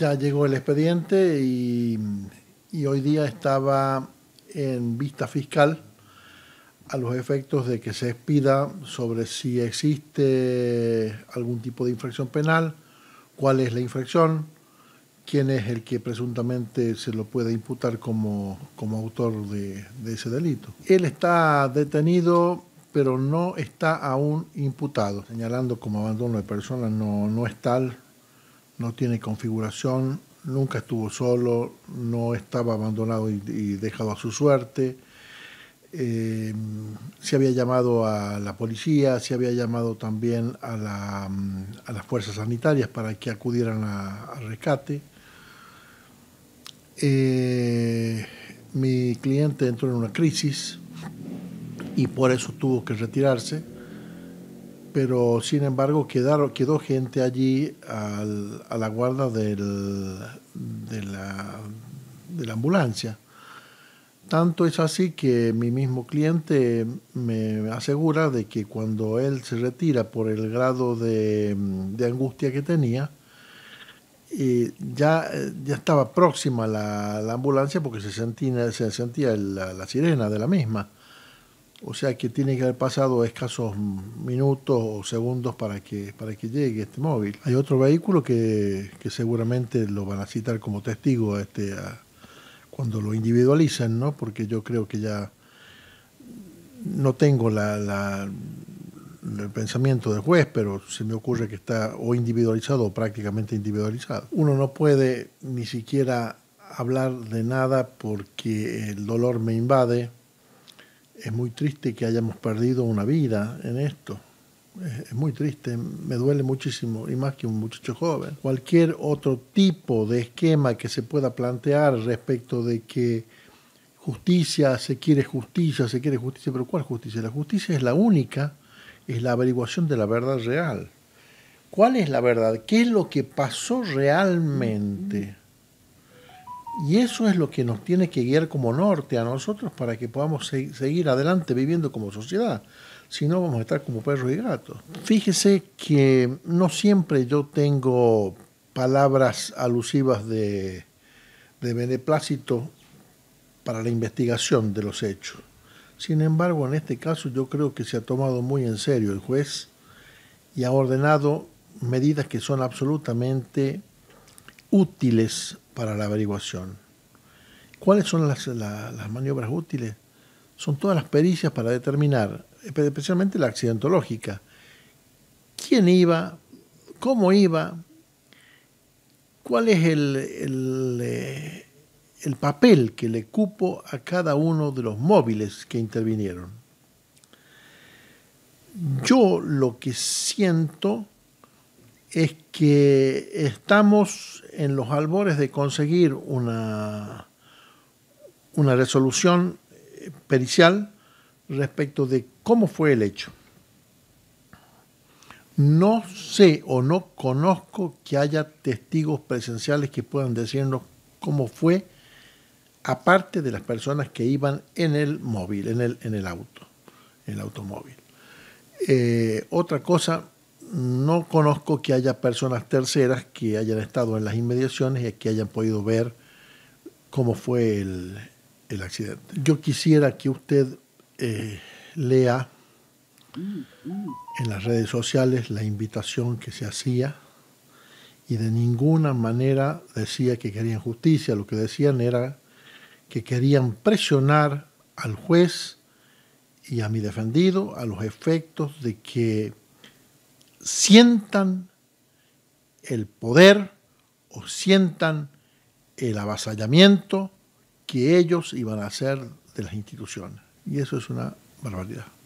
ya llegó el expediente y, hoy día estaba en vista fiscal a los efectos de que se expida sobre si existe algún tipo de infracción penal, cuál es la infracción, quién es el que presuntamente se lo puede imputar como, como autor de, ese delito. Él está detenido pero no está aún imputado, señalando como abandono de persona no, no es tal, no tiene configuración, nunca estuvo solo, no estaba abandonado y, dejado a su suerte. Eh, se había llamado a la policía, se había llamado también a, mm, las fuerzas sanitarias para que acudieran al rescate. Eh, mi cliente entró en una crisis y por eso tuvo que retirarse pero sin embargo quedaron, quedó gente allí a la guarda de, la, de, la, ambulancia. Tanto es así que mi mismo cliente me asegura de que cuando él se retira por el grado de, angustia que tenía, y ya, ya estaba próxima la, la, ambulancia porque se sentía, se sentía la sirena de la misma. O sea que tiene que haber pasado escasos minutos o segundos para que, para que llegue este móvil. Hay otro vehículo que, seguramente lo van a citar como testigo este, cuando lo individualicen, Porque yo creo que ya no tengo el pensamiento del juez, pero se me ocurre que está o individualizado o prácticamente individualizado. Uno no puede ni siquiera hablar de nada porque el dolor me invade es muy triste que hayamos perdido una vida en esto. Es, muy triste, me duele muchísimo, y más que un muchacho joven. Cualquier otro tipo de esquema que se pueda plantear respecto de que justicia, se quiere justicia, se quiere justicia, pero ¿cuál justicia? La justicia es la única, es la averiguación de la verdad real. ¿Cuál es la verdad? ¿Qué es lo que pasó realmente? Y eso es lo que nos tiene que guiar como norte a nosotros para que podamos seguir adelante viviendo como sociedad. Si no, vamos a estar como perros y gatos. Fíjese que no siempre yo tengo palabras alusivas de, de beneplácito para la investigación de los hechos. Sin embargo, en este caso yo creo que se ha tomado muy en serio el juez y ha ordenado medidas que son absolutamente útiles para la averiguación. ¿Cuáles son las, maniobras útiles? Son todas las pericias para determinar, especialmente la accidentológica, quién iba, cómo iba, cuál es el, el, eh, el, papel que le cupo a cada uno de los móviles que intervinieron. Yo lo que siento es que estamos en los albores de conseguir una, una resolución eh, pericial respecto de cómo fue el hecho. No sé o no conozco que haya testigos presenciales que puedan decirnos cómo fue, aparte de las personas que iban en el móvil, en el, en el auto, en el automóvil. Eh, otra cosa no conozco que haya personas terceras que hayan estado en las inmediaciones y que hayan podido ver cómo fue el, accidente. Yo quisiera que usted eh, lea en las redes sociales la invitación que se hacía y de ninguna manera decía que querían justicia, lo que decían era que querían presionar al juez y a mi defendido a los efectos de que sientan el poder o sientan el avasallamiento que ellos iban a hacer de las instituciones. Y eso es una barbaridad.